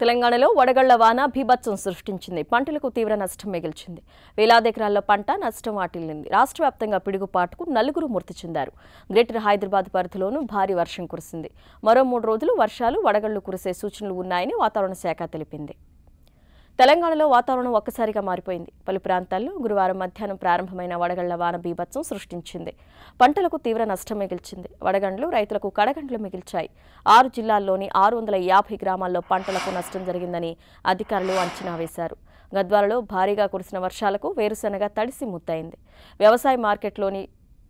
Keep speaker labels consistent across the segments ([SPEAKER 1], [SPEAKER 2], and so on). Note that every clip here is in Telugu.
[SPEAKER 1] తెలంగాణలో వడగళ్ల వాన భీభత్సం సృష్టించింది పంటలకు తీవ్ర నష్టం మిగిల్చింది వేలాది ఎకరాల్లో పంట నష్టం వాటిల్లింది రాష్ట్ర వ్యాప్తంగా పిడుగుపాటుకు నలుగురు మృతి చెందారు గ్రేటర్ హైదరాబాద్ పరిధిలోనూ భారీ వర్షం కురిసింది మరో మూడు రోజులు వర్షాలు వడగళ్లు కురిసే సూచనలు ఉన్నాయని వాతావరణ శాఖ తెలిపింది తెలంగాణలో వాతావరణం ఒక్కసారిగా మారిపోయింది పలు ప్రాంతాల్లో గురువారం మధ్యాహ్నం ప్రారంభమైన వడగళ్ల వాన బీభత్సం సృష్టించింది పంటలకు తీవ్ర నష్టం మిగిల్చింది వడగండ్లు రైతులకు కడగండ్లు మిగిల్చాయి ఆరు జిల్లాల్లోని ఆరు వందల యాభై గ్రామాల్లో పంటలకు నష్టం జరిగిందని అధికారులు అంచనా వేశారు గద్వాలలో భారీగా కురిసిన వర్షాలకు వేరుశెనగ తడిసి ముద్దయింది వ్యవసాయ మార్కెట్లోని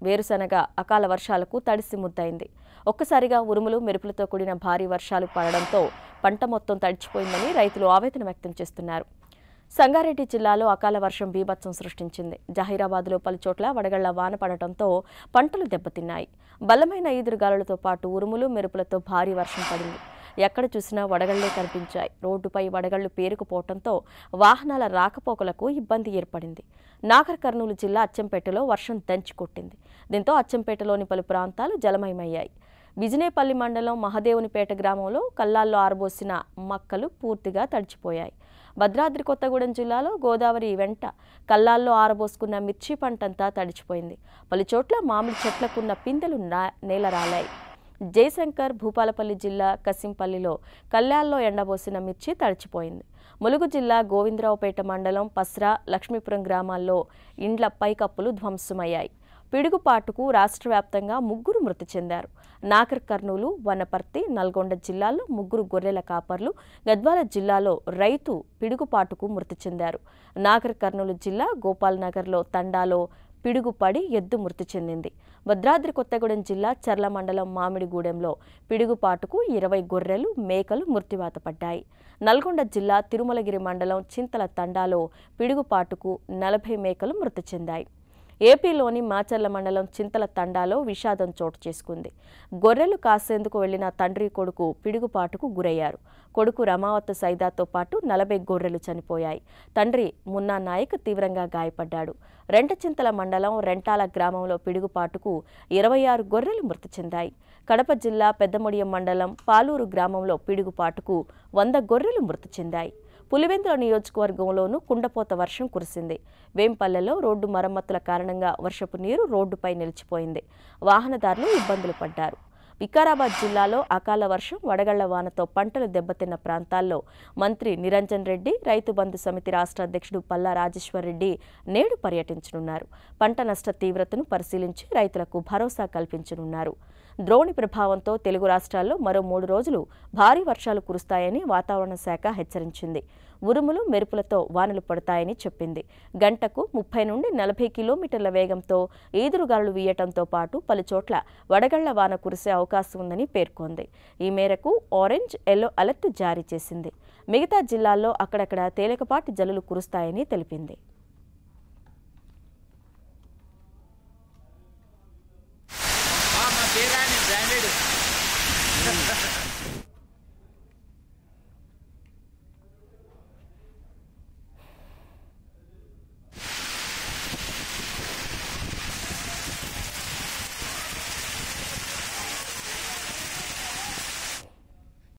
[SPEAKER 1] వేరుశనగ అకాల వర్షాలకు తడిసి ముద్దయింది ఒక్కసారిగా ఉరుములు మెరుపులతో కూడిన భారీ వర్షాలు పడడంతో పంట మొత్తం తడిచిపోయిందని రైతులు ఆవేదన వ్యక్తం చేస్తున్నారు సంగారెడ్డి జిల్లాలో అకాల వర్షం బీభత్సం సృష్టించింది జహీరాబాద్లో పలుచోట్ల వడగళ్ల వాన పడటంతో పంటలు దెబ్బతిన్నాయి బలమైన ఈదురుగాలులతో పాటు ఉరుములు మెరుపులతో భారీ వర్షం పడింది ఎక్కడ చూసినా వడగళ్లే కనిపించాయి రోడ్డుపై వడగళ్లు పేరుకుపోవడంతో వాహనాల రాకపోకలకు ఇబ్బంది ఏర్పడింది నాగర్ కర్నూలు జిల్లా అచ్చంపేటలో వర్షం దంచి కొట్టింది దీంతో అచ్చంపేటలోని పలు ప్రాంతాలు జలమయమయ్యాయి బిజినేపల్లి మండలం మహదేవునిపేట గ్రామంలో కల్లాల్లో ఆరబోసిన మక్కలు పూర్తిగా తడిచిపోయాయి భద్రాద్రి కొత్తగూడెం జిల్లాలో గోదావరి వెంట కల్లాల్లో ఆరబోసుకున్న మిర్చి పంటంతా తడిచిపోయింది పలుచోట్ల మామిడి చెట్లకున్న పిందెలు నేలరాలాయి జయశంకర్ భూపాలపల్లి జిల్లా కసింపల్లిలో కల్లాల్లో ఎండబోసిన మిర్చి తడిచిపోయింది ములుగు జిల్లా గోవిందరావుపేట మండలం పస్రా లక్ష్మీపురం గ్రామాల్లో ఇండ్ల పైకప్పులు ధ్వంసమయ్యాయి పిడుగుపాటుకు రాష్ట్ర వ్యాప్తంగా ముగ్గురు మృతి చెందారు నాగర్ కర్నూలు వనపర్తి నల్గొండ జిల్లాల్లో ముగ్గురు గొర్రెల కాపర్లు గద్వాల జిల్లాలో రైతు పిడుగుపాటుకు మృతి చెందారు నాగర్ కర్నూలు జిల్లా గోపాల్నగర్లో తండాలో పిడుగుపడి ఎద్దు మృతి చెందింది భద్రాద్రి కొత్తగూడెం జిల్లా చర్ల మండలం మామిడిగూడెంలో పిడుగుపాటుకు ఇరవై గొర్రెలు మేకలు మృత్యువాత పడ్డాయి నల్గొండ జిల్లా తిరుమలగిరి మండలం చింతల తండాలో పిడుగుపాటుకు నలభై మేకలు మృతి చెందాయి ఏపీలోని మాచర్ల మండలం చింతల తండాలో విషాదం చోటు చేసుకుంది గొర్రెలు కాసేందుకు వెళ్లిన తండ్రి కొడుకు పిడుగుపాటుకు గురయ్యారు కొడుకు రమావత్ సైదాతో పాటు నలభై గొర్రెలు చనిపోయాయి తండ్రి మున్నా నాయక్ తీవ్రంగా గాయపడ్డాడు చింతల మండలం రెంటాల గ్రామంలో పిడుగుపాటుకు ఇరవై ఆరు గొర్రెలు మృతి చెందాయి కడప జిల్లా పెద్దముడియం మండలం పాలూరు గ్రామంలో పిడుగుపాటుకు వంద గొర్రెలు మృతి చెందాయి పులివెందుల నియోజకవర్గంలోనూ కుండపోత వర్షం కురిసింది వేంపల్లెలో రోడ్డు మరమ్మతుల కారణంగా వర్షపు నీరు రోడ్డుపై నిలిచిపోయింది వాహనదారులు ఇబ్బందులు పడ్డారు వికారాబాద్ జిల్లాలో అకాల వర్షం వడగళ్ల వానతో పంటలు దెబ్బతిన్న ప్రాంతాల్లో మంత్రి నిరంజన్ రెడ్డి రైతు బంధు సమితి రాష్ట్ర అధ్యక్షుడు పల్లా రాజేశ్వర్ రెడ్డి నేడు పర్యటించనున్నారు పంట నష్ట తీవ్రతను పరిశీలించి రైతులకు భరోసా కల్పించనున్నారు ద్రోణి ప్రభావంతో తెలుగు రాష్ట్రాల్లో మరో మూడు రోజులు భారీ వర్షాలు కురుస్తాయని వాతావరణ శాఖ హెచ్చరించింది ఉరుములు మెరుపులతో వానలు పడతాయని చెప్పింది గంటకు ముప్పై నుండి నలభై కిలోమీటర్ల వేగంతో ఈదురుగాలు వీయటంతో పాటు పలుచోట్ల వడగళ్ల వాన కురిసే అవకాశం అవకాశం ఉందని పేర్కొంది ఈ మేరకు ఆరెంజ్ ఎల్లో అలర్ట్ జారీ చేసింది మిగతా జిల్లాల్లో అక్కడక్కడ తేలికపాటి జల్లులు కురుస్తాయని తెలిపింది